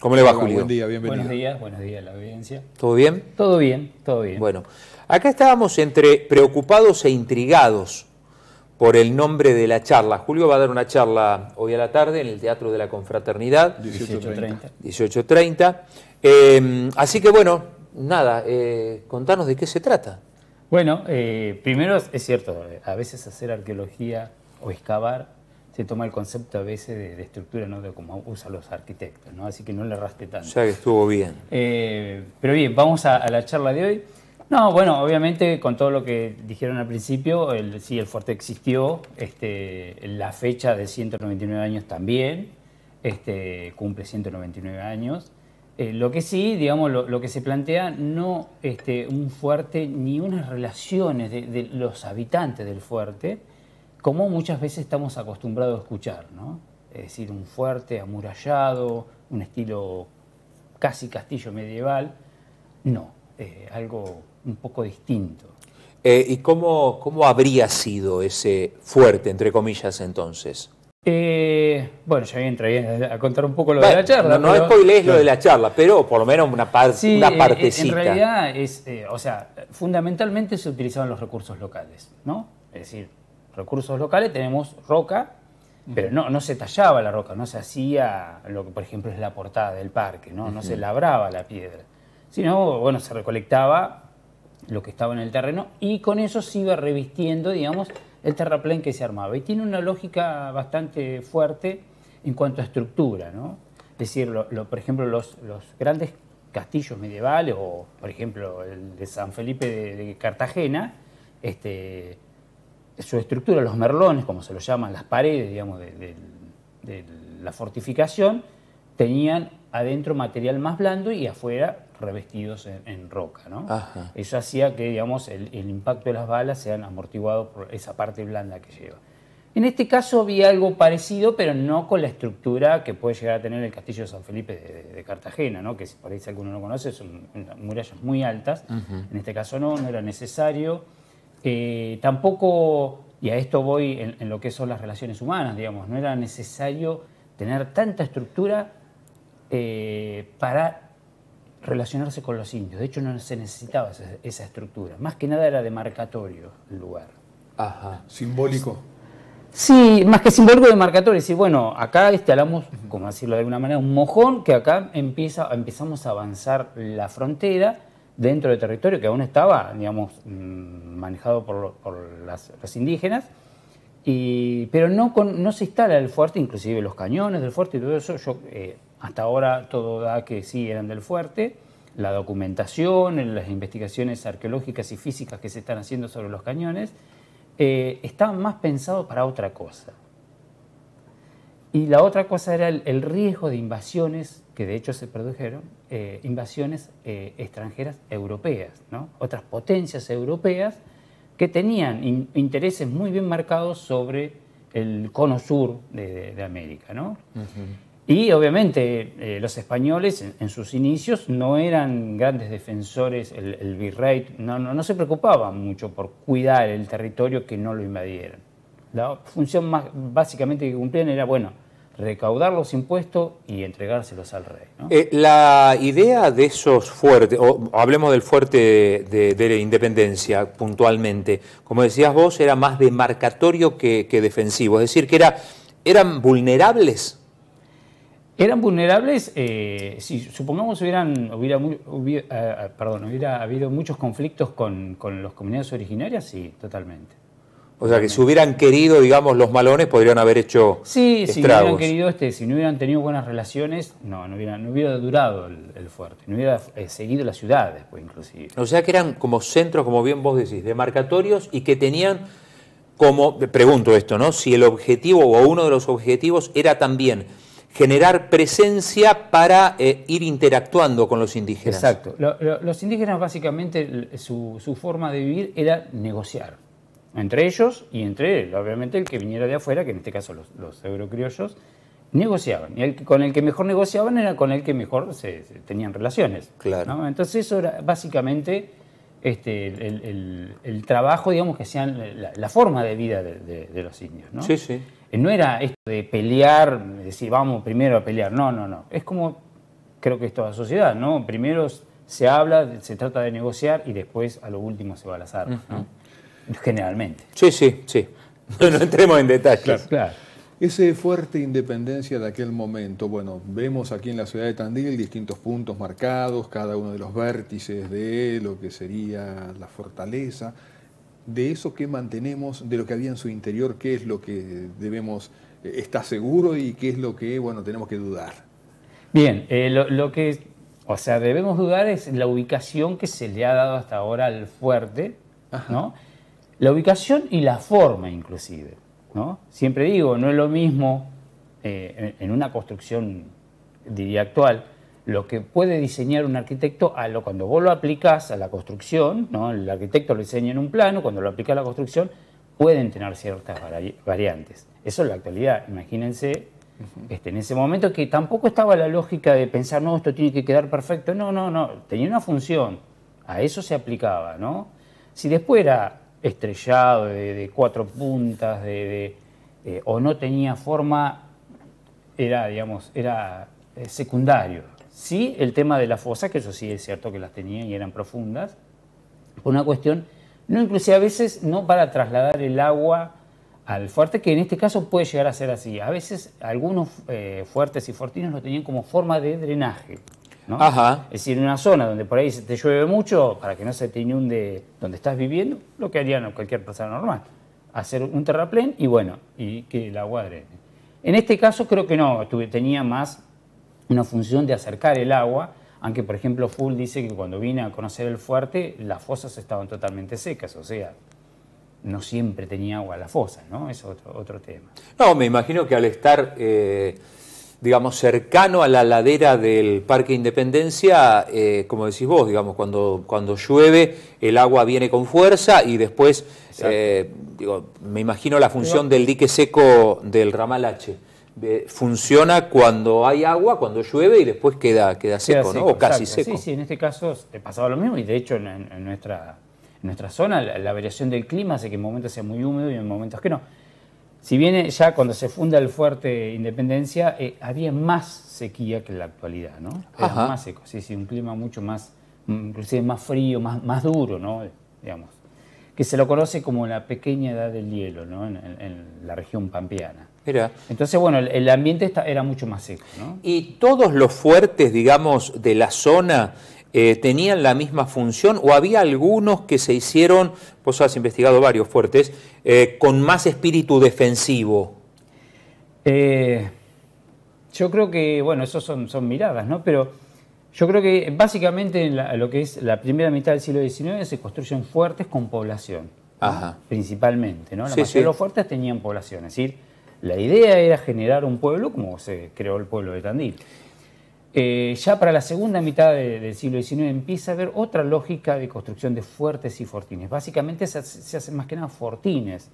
¿Cómo le va, Julio? Buen día, bienvenido. Buenos días, buenos días a la audiencia. ¿Todo bien? Todo bien, todo bien. Bueno, acá estábamos entre preocupados e intrigados por el nombre de la charla. Julio va a dar una charla hoy a la tarde en el Teatro de la Confraternidad. 18.30. 18.30. Eh, así que bueno, nada, eh, contanos de qué se trata. Bueno, eh, primero es cierto, a veces hacer arqueología o excavar ...que toma el concepto a veces de, estructura, De cómo usan los arquitectos, ¿no? Así que no le arraste tanto. ya que estuvo bien. Eh, pero bien, vamos a, la charla de hoy. No, bueno, obviamente con todo lo que dijeron al principio, el, sí, el fuerte existió, este, la fecha de 199 años también, este, cumple 199 años. Eh, lo que sí, digamos, lo, que se plantea, no este, un fuerte ni unas relaciones de los habitantes del fuerte, como muchas veces estamos acostumbrados a escuchar, ¿no? Es decir, un fuerte amurallado, un estilo casi castillo medieval. No, eh, algo un poco distinto. Eh, ¿Y cómo, cómo, habría sido ese fuerte, entre comillas, entonces? Eh, bueno, ya voy a contar un poco lo de la charla. No, es no es lo de la charla, pero por lo menos una, parte, sí, una partecita. En realidad es, o sea, fundamentalmente se utilizaban los recursos locales, ¿no? Es decir, recursos locales tenemos roca, pero no, no se tallaba la roca, no se hacía lo que por ejemplo es la portada del parque, no, no se labraba la piedra, sino bueno, se recolectaba lo que estaba en el terreno y con eso se iba revistiendo, digamos, el terraplén que se armaba. Y tiene una lógica bastante fuerte en cuanto a estructura, ¿no? Es decir, por ejemplo, los, los, grandes castillos medievales o, por ejemplo, el de San Felipe de Cartagena, este, su estructura, los merlones, como se lo llaman, las paredes, digamos, de, la fortificación, tenían adentro material más blando y afuera revestidos en, roca. ¿no? Eso hacía que digamos, el, impacto de las balas sean amortiguado por esa parte blanda que lleva. En este caso había algo parecido, pero no con la estructura que puede llegar a tener el castillo de San Felipe de, Cartagena, ¿no? que por ahí si alguno no conoce son murallas muy altas. En este caso no, no era necesario. Eh, tampoco, y a esto voy en, lo que son las relaciones humanas, digamos, no era necesario tener tanta estructura eh, para relacionarse con los indios. De hecho, no se necesitaba esa, estructura. Más que nada era demarcatorio el lugar. Ajá. Simbólico. Sí, más que simbólico de es bueno, acá instalamos, como decirlo de alguna manera, un mojón que acá empieza, empezamos a avanzar la frontera dentro del territorio que aún estaba, digamos, mm, manejado por, las, indígenas, pero no, no se instala el fuerte, inclusive los cañones del fuerte y todo eso, eh, hasta ahora todo da que sí eran del fuerte, la documentación, las investigaciones arqueológicas y físicas que se están haciendo sobre los cañones, eh, estaban más pensados para otra cosa. Y la otra cosa era el riesgo de invasiones que de hecho se produjeron eh, invasiones eh, extranjeras europeas, otras potencias europeas que tenían intereses muy bien marcados sobre el cono sur de, América. Y obviamente eh, los españoles en, sus inicios no eran grandes defensores, el, virrey no, no, se preocupaba mucho por cuidar el territorio que no lo invadieran. La función más básicamente que cumplían era, bueno, recaudar los impuestos y entregárselos al rey. Eh, la idea de esos fuertes, o hablemos del fuerte de, la independencia puntualmente, como decías vos, era más demarcatorio que, defensivo, es decir, que era, eran vulnerables. Eran vulnerables, eh, si supongamos hubieran, hubiera, eh, hubiera habido muchos conflictos con, con las comunidades originarias, sí, totalmente. O sea, que si hubieran querido, digamos, los malones podrían haber hecho Sí, estragos. si hubieran querido, este, si no hubieran tenido buenas relaciones, no, no hubiera, no hubiera durado el, fuerte, no hubiera eh, seguido la ciudad después inclusive. O sea, que eran como centros, como bien vos decís, demarcatorios y que tenían como, pregunto esto, ¿no? Si el objetivo o uno de los objetivos era también generar presencia para eh, ir interactuando con los indígenas. Exacto. los indígenas básicamente su forma de vivir era negociar entre ellos y entre obviamente el que viniera de afuera, que en este caso los, eurocriollos, negociaban. Y el, con el que mejor negociaban era con el que mejor se, tenían relaciones. Claro. Entonces eso era básicamente este, el, trabajo, digamos, que hacían la, forma de vida de, los indios. ¿no? Sí, sí. Eh, no era esto de pelear, decir, vamos primero a pelear. No, no, no. Es como creo que es toda sociedad, ¿no? Primero se habla, se trata de negociar y después a lo último se va a las ¿no? Generalmente. Sí, sí, sí. No, entremos en detalles. Claro, claro. Ese fuerte independencia de aquel momento, bueno, vemos aquí en la ciudad de Tandil distintos puntos marcados, cada uno de los vértices de lo que sería la fortaleza, de eso que mantenemos, de lo que había en su interior, qué es lo que debemos eh, estar seguro y qué es lo que, bueno, tenemos que dudar. Bien, eh, lo, que, o sea, debemos dudar es la ubicación que se le ha dado hasta ahora al fuerte, ¿no? La ubicación y la forma inclusive. ¿no? Siempre digo, no es lo mismo eh, en una construcción, diría actual, lo que puede diseñar un arquitecto a lo cuando vos lo aplicás a la construcción, ¿no? el arquitecto lo diseña en un plano, cuando lo aplica a la construcción, pueden tener ciertas variantes. Eso es la actualidad, imagínense. este, en ese momento que tampoco estaba la lógica de pensar, no, esto tiene que quedar perfecto. No, no, no, tenía una función, a eso se aplicaba, ¿no? Si después era estrellado, de, cuatro puntas, de, eh, o no tenía forma, era, digamos, era eh, secundario. Sí, el tema de la fosa, que eso sí es cierto que las tenían y eran profundas, por una cuestión, no inclusive a veces no para trasladar el agua al fuerte, que en este caso puede llegar a ser así. A veces algunos eh, fuertes y fortinos lo tenían como forma de drenaje. Es decir, en una zona donde por ahí te llueve mucho, para que no se te inunde donde estás viviendo, lo que haría cualquier persona normal. Hacer un terraplén y bueno, y que el agua drene. En este caso creo que no, tenía más una función de acercar el agua, aunque por ejemplo Full dice que cuando vine a conocer el fuerte, las fosas estaban totalmente secas, o sea, no siempre tenía agua la fosa, ¿no? Es otro, otro tema. No, me imagino que al estar... Eh, digamos, cercano a la ladera del Parque Independencia, eh, como decís vos, digamos, cuando, cuando llueve el agua viene con fuerza y después, eh, me imagino la función del dique seco del ramal H. Eh, funciona cuando hay agua, cuando llueve y después queda, queda seco, O casi seco. Sí, sí, en este caso te pasado lo mismo y de hecho en, nuestra, nuestra zona la, variación del clima hace que en momentos sea muy húmedo y en momentos que no. Si bien eh, ya cuando se funda el fuerte Independencia eh, había más sequía que en la actualidad, ¿no? Era más seco, sí, sí, un clima mucho más, mm, inclusive más frío, más, más duro, ¿no? Eh, digamos, que se lo conoce como la pequeña edad del hielo, ¿no? En, la región pampeana. Entonces, bueno, el, ambiente era mucho más seco, ¿no? Y todos los fuertes, digamos, de la zona eh, tenían la misma función o había algunos que se hicieron, vos has investigado varios fuertes, eh, con más espíritu defensivo? Eh, yo creo que, bueno, eso son, son miradas, ¿no? Pero yo creo que básicamente en lo que es la primera mitad del siglo XIX se construyen fuertes con población, principalmente, ¿no? La mayoría de los fuertes tenían población, es decir, la idea era generar un pueblo como se creó el pueblo de Tandil. Eh, ya para la segunda mitad del siglo XIX empieza a haber otra lógica de construcción de fuertes y fortines. Básicamente se, hacen más que nada fortines,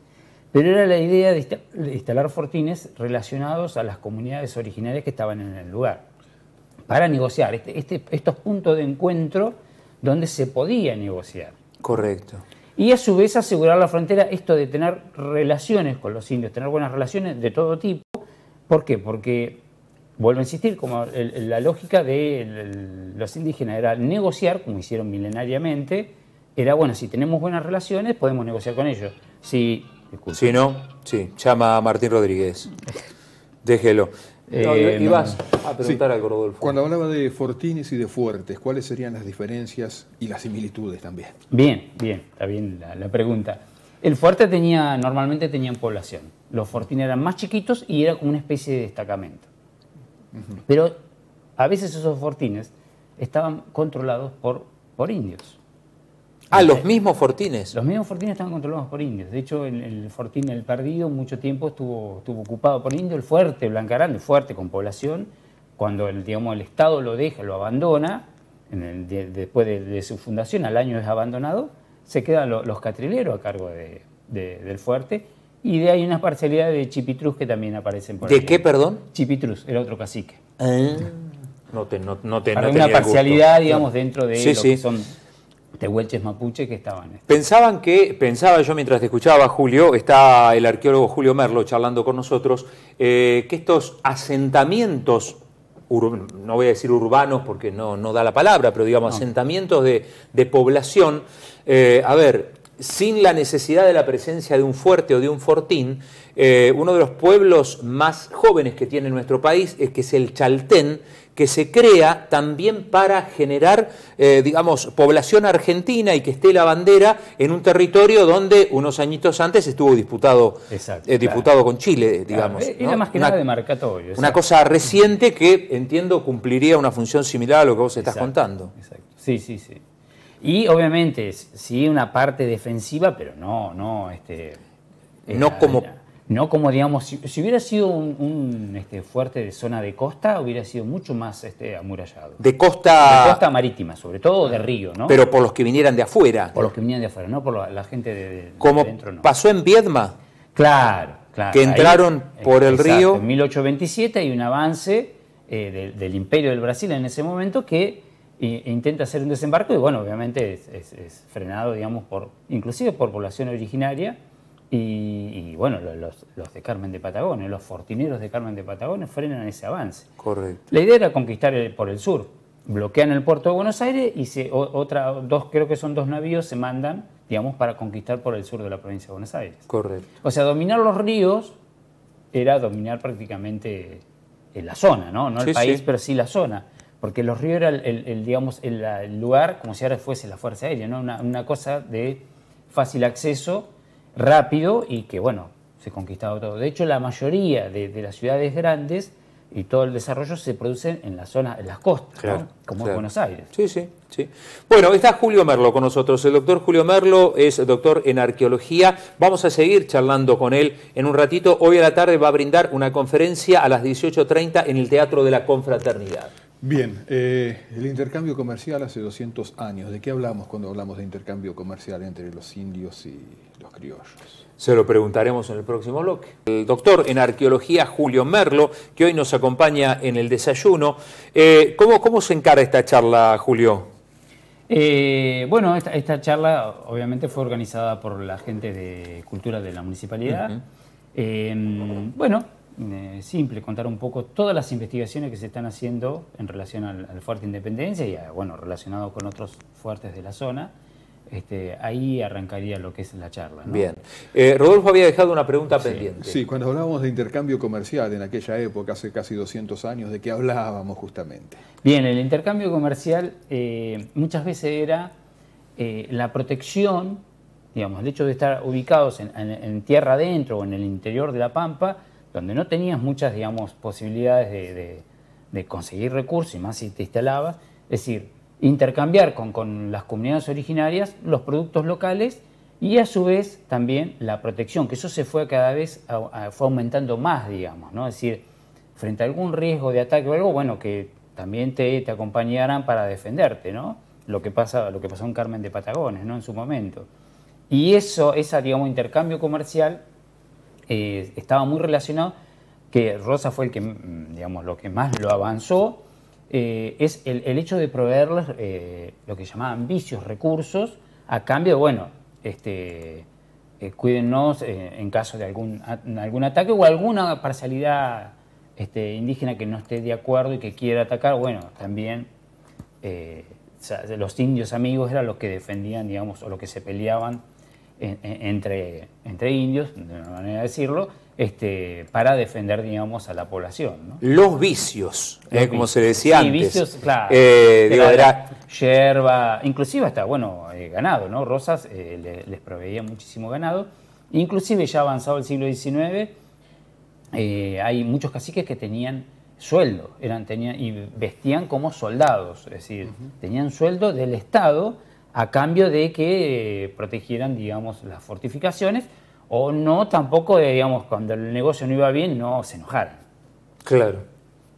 pero era la idea de, instalar fortines relacionados a las comunidades originarias que estaban en el lugar, para negociar este, este, estos puntos de encuentro donde se podía negociar. Correcto. Y a su vez asegurar la frontera, esto de tener relaciones con los indios, tener buenas relaciones de todo tipo. ¿Por qué? Porque vuelvo a insistir, como la lógica de los indígenas era negociar, como hicieron milenariamente, era, bueno, si tenemos buenas relaciones, podemos negociar con ellos. Si, si no, sí, llama a Martín Rodríguez. Déjelo. ibas eh, a preguntar a algo, Cuando hablaba de fortines y de fuertes, ¿cuáles serían las diferencias y las similitudes también? Bien, bien, está bien la, la pregunta. El fuerte tenía, normalmente tenía población. Los fortines eran más chiquitos y era como una especie de destacamento. Pero a veces esos fortines estaban controlados por, indios. Ah, los mismos fortines. Los mismos fortines estaban controlados por indios. De hecho, el, fortín El Perdido mucho tiempo estuvo, ocupado por indios. El fuerte Blancarán, el fuerte con población, cuando el, digamos, el Estado lo deja, lo abandona, después de, su fundación, al año es abandonado, se quedan los catrileros a cargo del fuerte y hay unas parcialidades de Chipitrus que también aparecen por ¿De qué, perdón? Chipitrus, el otro cacique. Ah. no te, no, no una parcialidad, digamos, dentro de que son tehuelches mapuche que estaban. Pensaban que, pensaba yo mientras te escuchaba, Julio, está el arqueólogo Julio Merlo charlando con nosotros, eh, que estos asentamientos, no voy a decir urbanos porque no, no da la palabra, pero digamos asentamientos de, población, eh, a ver, sin la necesidad de la presencia de un fuerte o de un fortín, eh, uno de los pueblos más jóvenes que tiene nuestro país es que es el Chaltén, que se crea también para generar, eh, digamos, población argentina y que esté la bandera en un territorio donde unos añitos antes estuvo disputado, eh, diputado con Chile, digamos. Era más que una, nada demarcatorio. Una cosa reciente que entiendo cumpliría una función similar a lo que vos estás contando. Exacto. Sí, sí, sí. Y obviamente, sí, una parte defensiva, pero no, no, este. No como. no como, digamos, si, hubiera sido un, este, fuerte de zona de costa, hubiera sido mucho más este, amurallado. De costa. De costa marítima, sobre todo de ah, río, ¿no? Pero por los que vinieran de afuera. Por los que vinieran de afuera, no por la, gente de, dentro, no. pasó en Viedma. Claro, claro. Que entraron por el río. En 1827 hay un avance eh, del Imperio del Brasil en ese momento que e, intenta hacer un desembarco y bueno, obviamente es, frenado, digamos, por, inclusive por población originaria y, bueno, los, los, de Carmen de Patagones, los fortineros de Carmen de Patagones frenan ese avance. Correcto. La idea era conquistar por el sur, bloquean el puerto de Buenos Aires y se, otra, dos, creo que son dos navíos, se mandan, digamos, para conquistar por el sur de la provincia de Buenos Aires. Correcto. O sea, dominar los ríos era dominar prácticamente eh, la zona, ¿no? No el país, pero sí la zona. Porque los ríos era el, digamos, el, lugar, como si ahora fuese la Fuerza Aérea, ¿no? Una, cosa de fácil acceso, rápido y que, bueno, se conquistaba todo. De hecho, la mayoría de, las ciudades grandes y todo el desarrollo se produce en las zonas, en las costas, como Buenos Aires. sí, sí. Bueno, está Julio Merlo con nosotros. El doctor Julio Merlo es doctor en arqueología. Vamos a seguir charlando con él en un ratito. Hoy a la tarde va a brindar una conferencia a las 18.30 en el Teatro de la Confraternidad. Bien, eh, el intercambio comercial hace 200 años. ¿De qué hablamos cuando hablamos de intercambio comercial entre los indios y los criollos? Se lo preguntaremos en el próximo bloque. El doctor en arqueología Julio Merlo, que hoy nos acompaña en el desayuno. Eh, ¿cómo, se encara esta charla, Julio? Eh, bueno, esta, charla obviamente fue organizada por la gente de Cultura de la Municipalidad. bueno, eh, simple, contar un poco todas las investigaciones que se están haciendo en relación al, fuerte Independencia y, bueno, relacionado con otros fuertes de la zona. Este, ahí arrancaría lo que es la charla. Bien. Eh, Rodolfo había dejado una pregunta pendiente. Sí, cuando hablábamos de intercambio comercial en aquella época, hace casi 200 años, ¿de qué hablábamos justamente? Bien, el intercambio comercial eh, muchas veces era la protección, digamos, el hecho de estar ubicados en tierra adentro o en el interior de la pampa, donde no tenías muchas, digamos, posibilidades de, conseguir recursos, y más si te instalabas, es decir, intercambiar con, las comunidades originarias los productos locales y a su vez también la protección, que eso se fue cada vez, fue aumentando más, digamos, ¿no? Es decir, frente a algún riesgo de ataque o algo, bueno, que también te, te acompañaran para defenderte, ¿no? Lo que, lo que pasó en Carmen de Patagones, ¿no? En su momento. Y eso, ese, digamos, intercambio comercial eh, estaba muy relacionado, que Rosa fue el que, mm, digamos, lo que más lo avanzó, eh, es el, hecho de proveerles eh, lo que llamaban vicios, recursos, a cambio bueno, este, cuídennos en caso de algún, algún ataque o alguna parcialidad este, indígena que no esté de acuerdo y que quiera atacar, bueno, también los indios amigos eran los que defendían, digamos, o los que se peleaban entre, entre indios, de una manera de decirlo, este, para defender, digamos, a la población. Los vicios, eh, como se decía sí, vicios, claro. Eh, yerba, inclusive hasta, bueno, eh, ganado, ¿no? Rosas les proveía muchísimo ganado. Inclusive ya avanzado el siglo XIX, hay muchos caciques que tenían sueldo, eran, tenían, y vestían como soldados, es decir, tenían sueldo del Estado a cambio de que eh, protegieran, digamos, las fortificaciones o no tampoco, eh, digamos, cuando el negocio no iba bien, no se enojaran. Claro.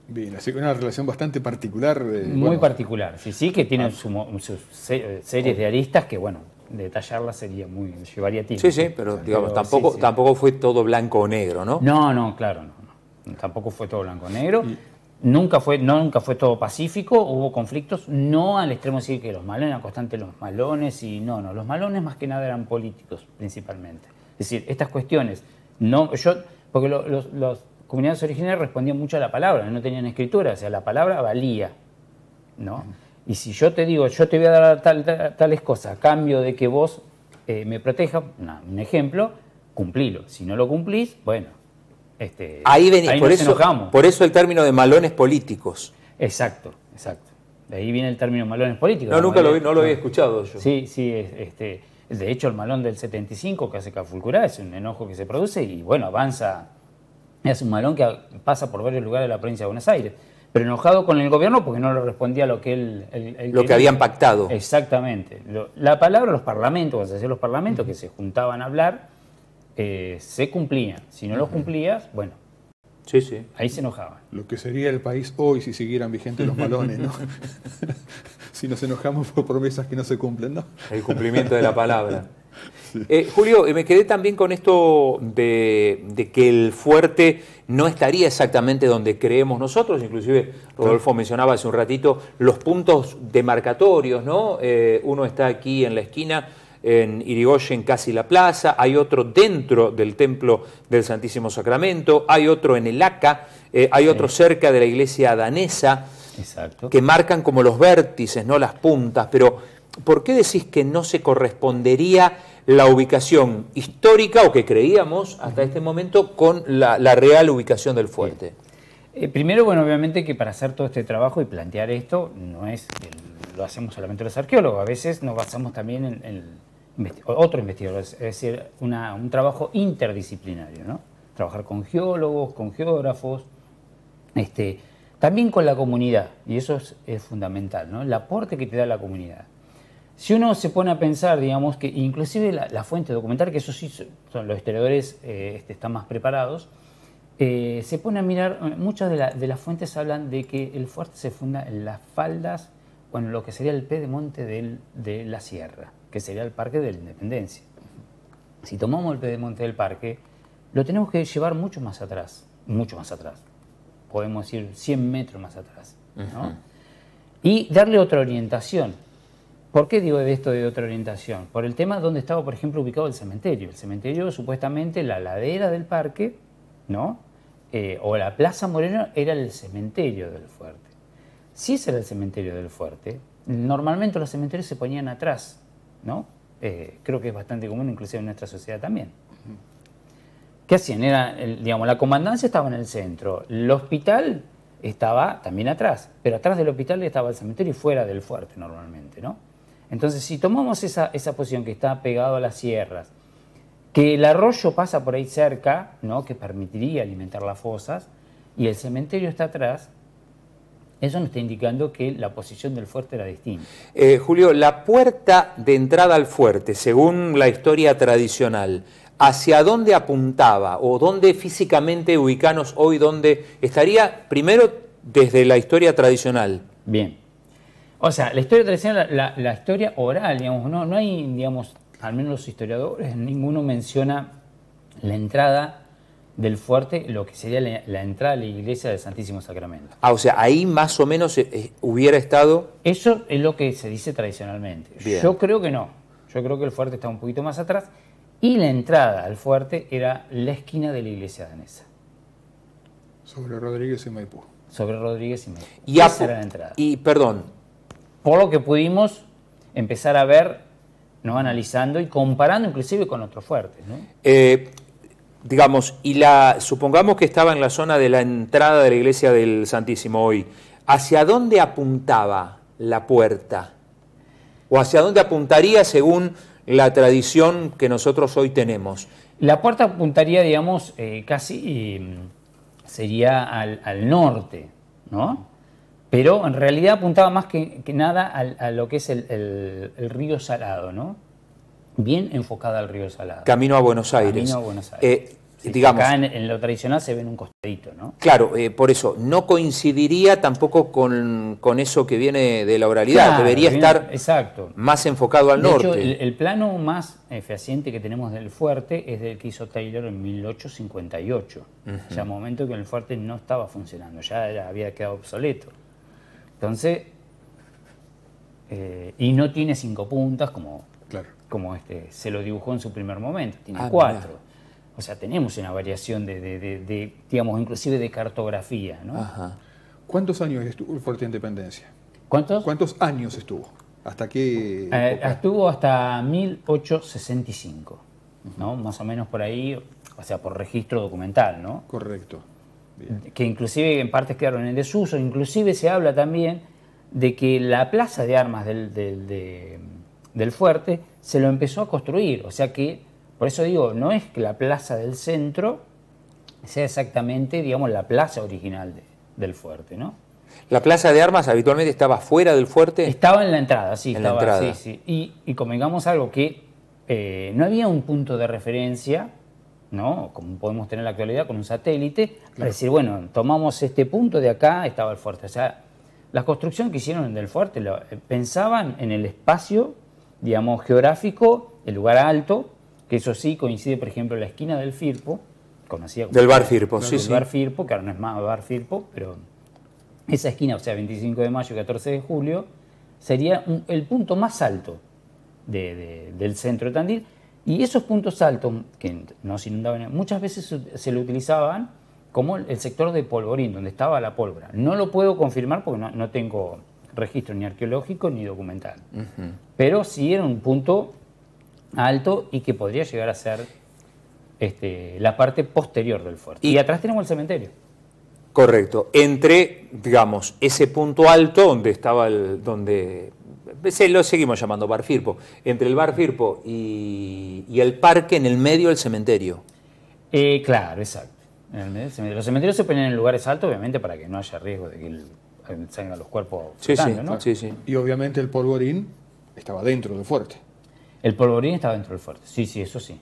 Bien, así que una relación bastante particular. Muy particular, sí, sí, que tiene ah. sus eh, series de aristas que, bueno, detallarlas sería muy llevaría tiempo. Sí, sí, pero digamos tampoco tampoco fue todo blanco o negro, ¿no? No, no, claro, no, tampoco fue todo blanco o negro. Nunca fue, nunca fue todo pacífico, hubo conflictos, no al extremo de decir que los malones eran constantes los malones y no, no, los malones más que nada eran políticos principalmente. Es decir, estas cuestiones, no, yo, porque las comunidades originarias respondían mucho a la palabra, no tenían escritura, o sea, la palabra valía, ¿no? Y si yo te digo, yo te voy a dar tales cosas a cambio de que vos eh, me protejas, un ejemplo, cumplilo. Si no lo cumplís, bueno, este, ahí por, eso, por eso el término de malones políticos. Exacto, exacto. De ahí viene el término malones políticos. No, nunca lo, no lo había escuchado yo. Sí, sí, este, de hecho el malón del 75 que hace Cafulcurá es un enojo que se produce y bueno, avanza, es un malón que pasa por varios lugares de la provincia de Buenos Aires, pero enojado con el gobierno porque no le respondía lo que él... lo que habían pactado. Exactamente. la palabra, los parlamentos, o los parlamentos que se juntaban a hablar, eh, se cumplían. Si no los cumplías, bueno, Sí, sí. Ahí se enojaban. Lo que sería el país hoy si siguieran vigentes los malones, ¿no? si nos enojamos por promesas que no se cumplen, ¿no? El cumplimiento de la palabra. Eh, Julio, eh, me quedé también con esto de, que el fuerte no estaría exactamente donde creemos nosotros, inclusive Rodolfo mencionaba hace un ratito los puntos demarcatorios, ¿no? uno está aquí en la esquina en Irigoyen, casi la plaza, hay otro dentro del Templo del Santísimo Sacramento, hay otro en el ACA, eh, hay otro cerca de la iglesia danesa, que marcan como los vértices, no las puntas, pero ¿por qué decís que no se correspondería la ubicación histórica o que creíamos hasta este momento con la, real ubicación del fuerte? Eh, primero, bueno, obviamente que para hacer todo este trabajo y plantear esto no es lo hacemos solamente los arqueólogos, a veces nos basamos también en, en otro investigador, es decir, un trabajo interdisciplinario, Trabajar con geólogos, con geógrafos, este, también con la comunidad, y eso es, fundamental, El aporte que te da la comunidad. Si uno se pone a pensar, digamos, que inclusive la, fuente documental, que eso sí son los historiadores eh, este, están más preparados, eh, se pone a mirar, eh, muchas de, las fuentes hablan de que el fuerte se funda en las faldas, bueno, lo que sería el pedemonte de, de la sierra que sería el Parque de la Independencia. Si tomamos el Pedemonte del Parque, lo tenemos que llevar mucho más atrás, mucho más atrás, podemos ir 100 metros más atrás, y darle otra orientación. ¿Por qué digo esto de otra orientación? Por el tema donde estaba, por ejemplo, ubicado el cementerio. El cementerio, supuestamente, la ladera del parque, ¿no? Eh, o la Plaza Moreno era el cementerio del fuerte. Si ese era el cementerio del fuerte, normalmente los cementerios se ponían atrás, ¿no? Eh, creo que es bastante común inclusive en nuestra sociedad también. ¿Qué hacían? Era, digamos, la comandancia estaba en el centro, el hospital estaba también atrás, pero atrás del hospital estaba el cementerio y fuera del fuerte normalmente, ¿no? Entonces, si tomamos esa, esa posición que está pegado a las sierras, que el arroyo pasa por ahí cerca, ¿no? que permitiría alimentar las fosas, y el cementerio está atrás, eso nos está indicando que la posición del fuerte era distinta. Eh, Julio, la puerta de entrada al fuerte, según la historia tradicional, ¿hacia dónde apuntaba o dónde físicamente ubicanos hoy, dónde estaría primero desde la historia tradicional? Bien. O sea, la historia tradicional, la, historia oral, digamos, no, no hay, digamos, al menos los historiadores, ninguno menciona la entrada del fuerte, lo que sería la, entrada a la iglesia del Santísimo Sacramento. Ah, o sea, ahí más o menos eh, eh, hubiera estado... Eso es lo que se dice tradicionalmente. Yo creo que no. Yo creo que el fuerte está un poquito más atrás y la entrada al fuerte era la esquina de la iglesia danesa. Sobre Rodríguez y Maipú. Sobre Rodríguez y Maipú. Y, Esa era la entrada. y perdón. Por lo que pudimos empezar a ver, no analizando y comparando inclusive con otros fuertes. ¿no? Eh, digamos, y la, supongamos que estaba en la zona de la entrada de la iglesia del Santísimo hoy, ¿hacia dónde apuntaba la puerta? ¿O hacia dónde apuntaría según la tradición que nosotros hoy tenemos? La puerta apuntaría, digamos, eh, casi mm, sería al, norte, ¿no? Pero en realidad apuntaba más que, nada a, lo que es el río Salado, ¿no? bien enfocada al río Salado. Camino a Buenos Aires. Camino a Buenos eh, Aires. acá en, lo tradicional se en un costadito, ¿no? Claro, eh, por eso, no coincidiría tampoco con, eso que viene de la oralidad, debería estar exacto. más enfocado al norte. el, plano más fehaciente que tenemos del fuerte es del que hizo Taylor en 1858, Ya, o momento que el fuerte no estaba funcionando, ya había quedado obsoleto. Entonces, eh, y no tiene cinco puntas como Claro. Como este, se lo dibujó en su primer momento, tiene ah, cuatro. O sea, tenemos una variación de, digamos, inclusive de cartografía, ¿no? Ajá. ¿Cuántos años estuvo el Fuerte Independencia? ¿Cuántos? ¿Cuántos años estuvo? ¿Hasta qué? Eh, estuvo hasta 1865, ¿no? Más o menos por ahí, o sea, por registro documental, ¿no? Correcto. Que inclusive en partes quedaron en desuso, inclusive se habla también de que la plaza de armas del, del fuerte, se lo empezó a construir. O sea que, por eso digo, no es que la plaza del centro sea exactamente, digamos, la plaza original del fuerte, ¿no? ¿La plaza de armas habitualmente estaba fuera del fuerte? Estaba en la entrada, sí. estaba, la Sí, Y, y convengamos algo que eh, no había un punto de referencia, ¿no? Como podemos tener la actualidad con un satélite, para decir, bueno, tomamos este punto de acá, estaba el fuerte. O sea, la construcción que hicieron del fuerte lo, eh, pensaban en el espacio digamos, geográfico, el lugar alto, que eso sí coincide, por ejemplo, la esquina del Firpo, conocida como... Del bar Firpo, sí, del Bar Firpo, que ahora no es más bar Firpo, pero esa esquina, o sea, 25 de mayo, 14 de julio, sería el punto más alto del centro de Tandil. Y esos puntos altos que no se inundaban, muchas veces se lo utilizaban como el sector de polvorín, donde estaba la pólvora. No lo puedo confirmar porque no, no tengo registro ni arqueológico ni documental. Pero sí era un punto alto y que podría llegar a ser este, la parte posterior del fuerte. Y, atrás tenemos el cementerio. Correcto. Entre, digamos, ese punto alto donde estaba el. donde. lo seguimos llamando Bar Firpo. Entre el Bar Firpo y, el parque, en el medio del cementerio. Eh, claro, exacto. Los cementerios se ponen en lugares altos, obviamente, para que no haya riesgo de que el salgan los cuerpos sí, sí, Y obviamente el polvorín estaba dentro del fuerte. El polvorín estaba dentro del fuerte, sí, sí, eso sí.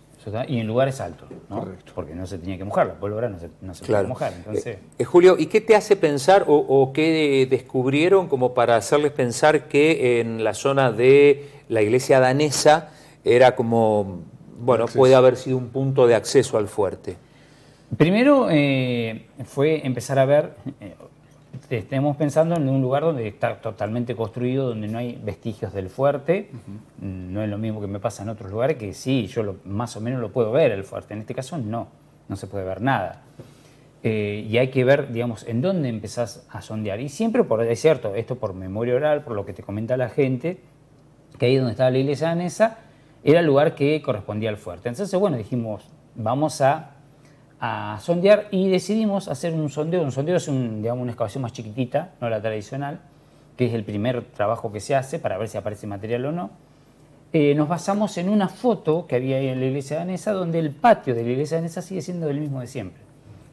y en lugares altos, ¿no? Porque no se tenía que mojar, la pólvora no se, no se podía mojar. Eh, eh, Julio, ¿y qué te hace pensar o, qué descubrieron como para hacerles pensar que en la zona de la iglesia danesa era como, bueno, puede haber sido un punto de acceso al fuerte? Primero eh, fue empezar a ver, este, estemos pensando en un lugar donde está totalmente construido, donde no hay vestigios del fuerte. No es lo mismo que me pasa en otros lugares, que sí, yo lo, más o menos lo puedo ver el fuerte. En este caso no, no se puede ver nada. Eh, y hay que ver, digamos, en dónde empezás a sondear. Y siempre, por, es cierto, esto por memoria oral, por lo que te comenta la gente, que ahí donde estaba la iglesia danesa era el lugar que correspondía al fuerte. Entonces, bueno, dijimos, vamos a a sondear y decidimos hacer un sondeo. Un sondeo es digamos, una excavación más chiquitita, no la tradicional, que es el primer trabajo que se hace para ver si aparece material o no. Eh, nos basamos en una foto que había ahí en la iglesia danesa, donde el patio de la iglesia danesa sigue siendo el mismo de siempre.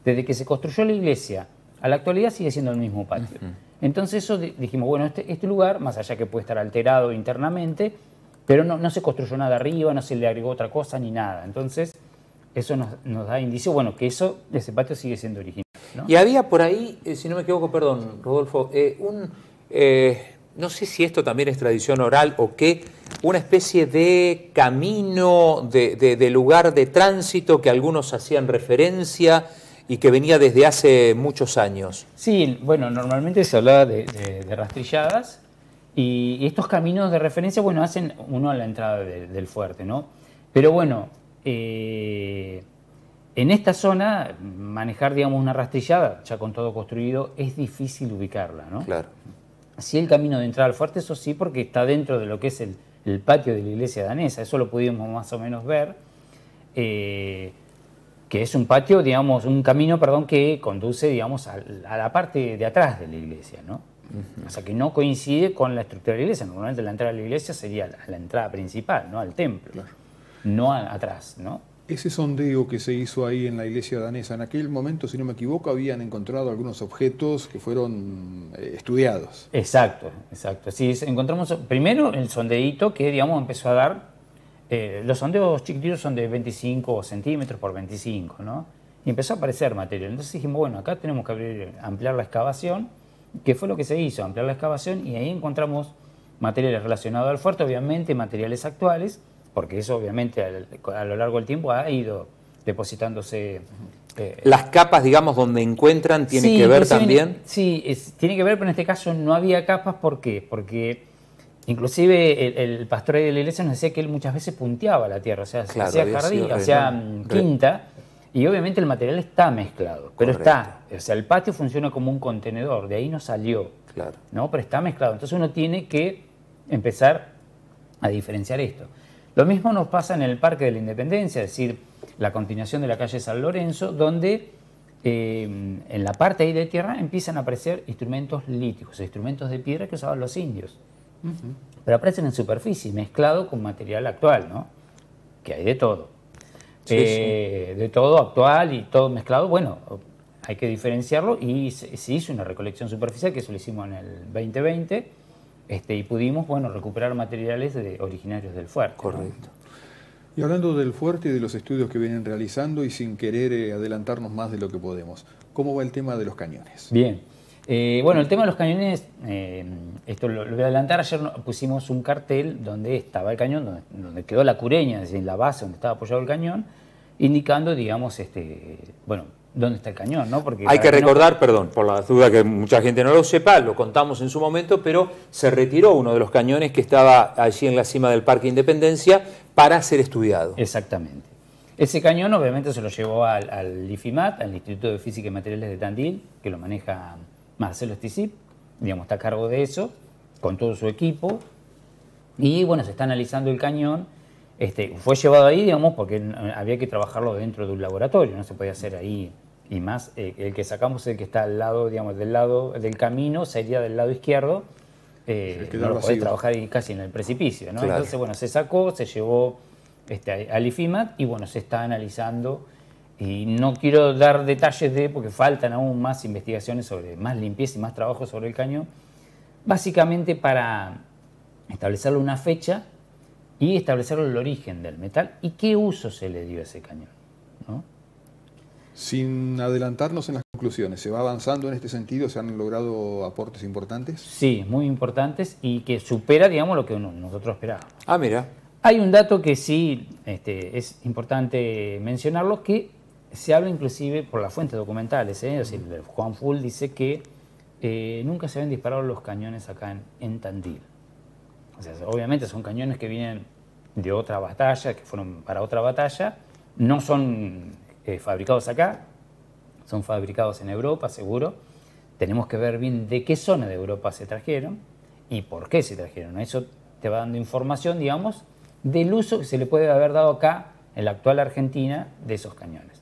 Desde que se construyó la iglesia a la actualidad sigue siendo el mismo patio. Entonces eso dijimos, bueno, este, este, lugar, más allá que puede estar alterado internamente, pero no, no se construyó nada arriba, no se le agregó otra cosa ni nada. Entonces eso nos, da indicio, bueno, que eso, ese patio sigue siendo original. Y había por ahí, eh, si no me equivoco, perdón, Rodolfo, eh, un, eh, no sé si esto también es tradición oral o qué, una especie de camino, de, lugar de tránsito que algunos hacían referencia y que venía desde hace muchos años. Sí, bueno, normalmente se hablaba de, rastrilladas y estos caminos de referencia, bueno, hacen uno a la entrada del fuerte, ¿no? Pero bueno, eh, en esta zona, manejar, digamos, una rastrillada, ya con todo construido, es difícil ubicarla, ¿no? Claro. si el camino de entrada al fuerte, eso sí, porque está dentro de lo que es el, patio de la iglesia danesa, eso lo pudimos más o menos ver, eh, que es un patio, digamos, un camino, perdón, que conduce, digamos, a, la parte de atrás de la iglesia, ¿no? O sea, que no coincide con la estructura de la iglesia, normalmente la entrada a la iglesia sería la, entrada principal, ¿no? Al templo no atrás, ¿no? Ese sondeo que se hizo ahí en la iglesia danesa, en aquel momento, si no me equivoco, habían encontrado algunos objetos que fueron eh, estudiados. Exacto, exacto. Sí, encontramos primero el sondeito que, digamos, empezó a dar. Eh, los sondeos chiquititos son de 25 centímetros por 25, ¿no? Y empezó a aparecer material. Entonces dijimos, bueno, acá tenemos que ampliar la excavación, que fue lo que se hizo, ampliar la excavación, y ahí encontramos materiales relacionados al fuerte, obviamente materiales actuales porque eso obviamente a lo largo del tiempo ha ido depositándose. Eh, Las capas, digamos, donde encuentran, tiene que ver también. Sí, tiene que ver, pero en este caso no había capas, ¿por qué? Porque inclusive el, pastor de la iglesia nos decía que él muchas veces punteaba la tierra, o sea, hacía jardín, hacía mm, quinta, y obviamente el material está mezclado, pero está, o sea, el patio funciona como un contenedor, de ahí no salió, claro. ¿no? Pero está mezclado, entonces uno tiene que empezar a diferenciar esto. Lo mismo nos pasa en el Parque de la Independencia, es decir, la continuación de la calle San Lorenzo, donde eh, en la parte ahí de tierra empiezan a aparecer instrumentos líticos, instrumentos de piedra que usaban los indios. Pero aparecen en superficie, mezclado con material actual, ¿no? Que hay de todo. Eh, de todo actual y todo mezclado, bueno, hay que diferenciarlo y se hizo una recolección superficial, que eso lo hicimos en el 2020 este, y pudimos, bueno, recuperar materiales de, originarios del fuerte. Correcto. Y hablando del fuerte y de los estudios que vienen realizando y sin querer eh, adelantarnos más de lo que podemos, ¿cómo va el tema de los cañones? Bien. Eh, bueno, el tema de los cañones, eh, esto lo, voy a adelantar, ayer pusimos un cartel donde estaba el cañón, donde, quedó la cureña, es decir, la base donde estaba apoyado el cañón, indicando, digamos, este, bueno, dónde está el cañón, Hay que recordar, perdón, por la duda que mucha gente no lo sepa, lo contamos en su momento, pero se retiró uno de los cañones que estaba allí en la cima del Parque Independencia para ser estudiado. Exactamente. Ese cañón obviamente se lo llevó al, IFIMAT, al Instituto de Física y Materiales de Tandil, que lo maneja Marcelo Esticip, digamos, está a cargo de eso, con todo su equipo. Y bueno, se está analizando el cañón. Este, fue llevado ahí, digamos, porque había que trabajarlo dentro de un laboratorio, no se podía hacer ahí y más eh, el que sacamos el que está al lado, digamos, del lado del camino sería del lado izquierdo. Eh, no trabajar casi en el precipicio, Entonces, bueno, se sacó, se llevó este, al IFIMAT y bueno, se está analizando. Y no quiero dar detalles de, porque faltan aún más investigaciones sobre más limpieza y más trabajo sobre el cañón, básicamente para establecerle una fecha y establecer el origen del metal y qué uso se le dio a ese cañón. Sin adelantarnos en las conclusiones, ¿se va avanzando en este sentido? ¿Se han logrado aportes importantes? Sí, muy importantes y que supera, digamos, lo que nosotros esperábamos. Ah, mira. Hay un dato que sí este, es importante mencionarlo, que se habla inclusive por las fuentes documentales. ¿eh? Juan Full dice que eh, nunca se habían disparado los cañones acá en, Tandil. obviamente son cañones que vienen de otra batalla, que fueron para otra batalla, no son eh, fabricados acá, son fabricados en Europa, seguro. Tenemos que ver bien de qué zona de Europa se trajeron y por qué se trajeron. Eso te va dando información, digamos, del uso que se le puede haber dado acá en la actual Argentina de esos cañones.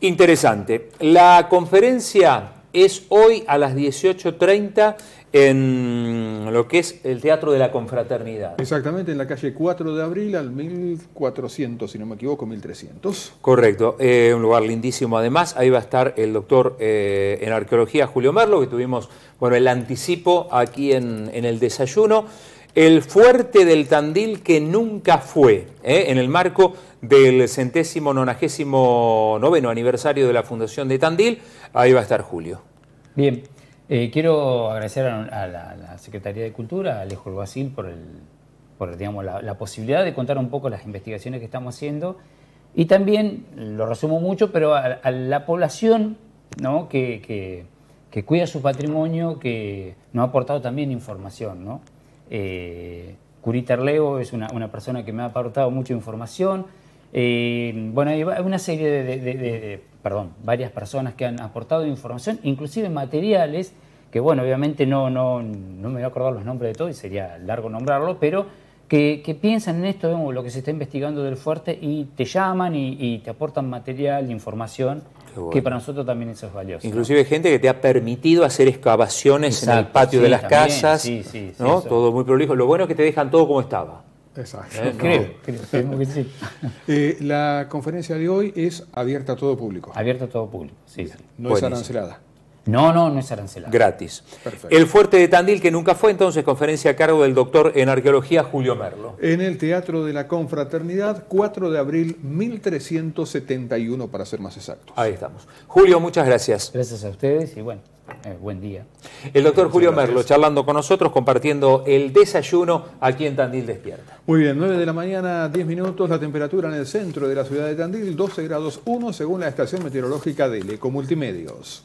Interesante. La conferencia es hoy a las 18.30 en lo que es el Teatro de la Confraternidad. Exactamente, en la calle 4 de abril al 1400, si no me equivoco, 1300. Correcto, eh, un lugar lindísimo además. Ahí va a estar el doctor eh, en arqueología Julio Merlo, que tuvimos bueno, el anticipo aquí en, el desayuno. El fuerte del Tandil que nunca fue, eh, en el marco del centésimo nonagésimo noveno aniversario de la Fundación de Tandil, ahí va a estar Julio. Bien, eh, quiero agradecer a, la, Secretaría de Cultura, a Alejo El por, el, por digamos, la, posibilidad de contar un poco las investigaciones que estamos haciendo. Y también, lo resumo mucho, pero a, la población ¿no? que, que, cuida su patrimonio, que nos ha aportado también información. ¿no? Eh, Curita Arleo es una, una persona que me ha aportado mucha información. Eh, bueno, hay una serie de, perdón, varias personas que han aportado información, inclusive materiales, que bueno, obviamente no, no, no me voy a acordar los nombres de todos y sería largo nombrarlo, pero que, piensan en esto, lo que se está investigando del fuerte, y te llaman y, te aportan material, información, que para nosotros también eso es valioso. Inclusive gente que te ha permitido hacer excavaciones en el patio de las casas, ¿no? todo muy prolijo. Lo bueno es que te dejan todo como estaba. Exacto. Eh, creo, eh, la conferencia de hoy es abierta a todo público. Abierta a todo público, sí. No es arancelada. No, no, no es arancelada. Gratis. Perfecto. El Fuerte de Tandil, que nunca fue entonces conferencia a cargo del doctor en arqueología Julio Merlo. En el Teatro de la Confraternidad, 4 de abril 1371, para ser más exactos. Ahí estamos. Julio, muchas gracias. Gracias a ustedes y bueno. Eh, buen día. El doctor eh, Julio Merlo charlando con nosotros, compartiendo el desayuno aquí en Tandil Despierta. Muy bien, nueve de la mañana, 10 minutos, la temperatura en el centro de la ciudad de Tandil, 12 grados 1 según la estación meteorológica de Eco Multimedios.